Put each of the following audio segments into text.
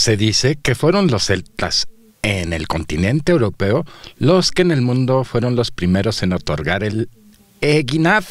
se dice que fueron los celtas en el continente europeo los que en el mundo fueron los primeros en otorgar el eguinad,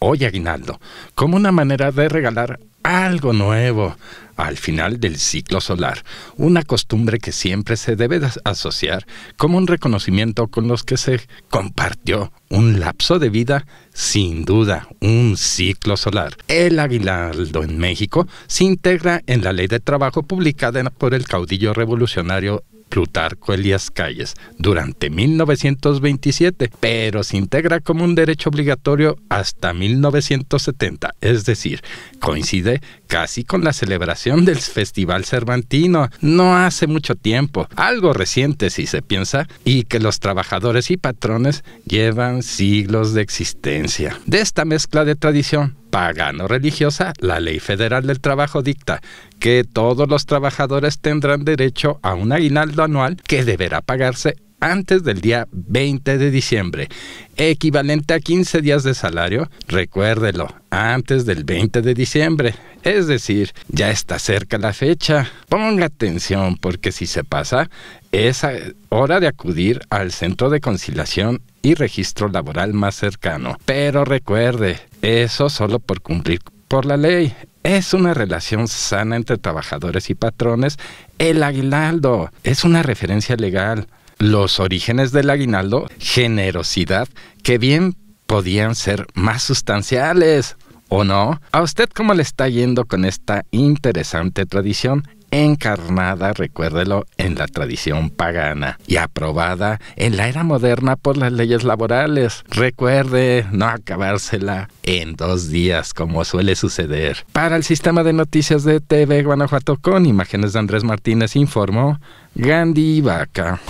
o aguinaldo, como una manera de regalar algo nuevo al final del ciclo solar, una costumbre que siempre se debe asociar como un reconocimiento con los que se compartió un lapso de vida, sin duda, un ciclo solar. El aguinaldo en México se integra en la ley de trabajo publicada por el caudillo revolucionario Plutarco Elias Calles durante 1927, pero se integra como un derecho obligatorio hasta 1970, es decir, coincide casi con la celebración del Festival Cervantino, no hace mucho tiempo, algo reciente si se piensa, y que los trabajadores y patrones llevan siglos de existencia. De esta mezcla de tradición pagano-religiosa, la Ley Federal del Trabajo dicta que todos los trabajadores tendrán derecho a un aguinaldo anual que deberá pagarse antes del día 20 de diciembre, equivalente a 15 días de salario, recuérdelo, antes del 20 de diciembre, es decir, ya está cerca la fecha. Ponga atención porque si se pasa, es hora de acudir al centro de conciliación y registro laboral más cercano. Pero recuerde, eso solo por cumplir por la ley. Es una relación sana entre trabajadores y patrones. El aguinaldo es una referencia legal los orígenes del aguinaldo generosidad que bien podían ser más sustanciales. ¿O no? ¿A usted cómo le está yendo con esta interesante tradición? encarnada, recuérdelo, en la tradición pagana y aprobada en la era moderna por las leyes laborales. Recuerde no acabársela en dos días, como suele suceder. Para el sistema de noticias de TV Guanajuato con imágenes de Andrés Martínez informó Gandhi Vaca.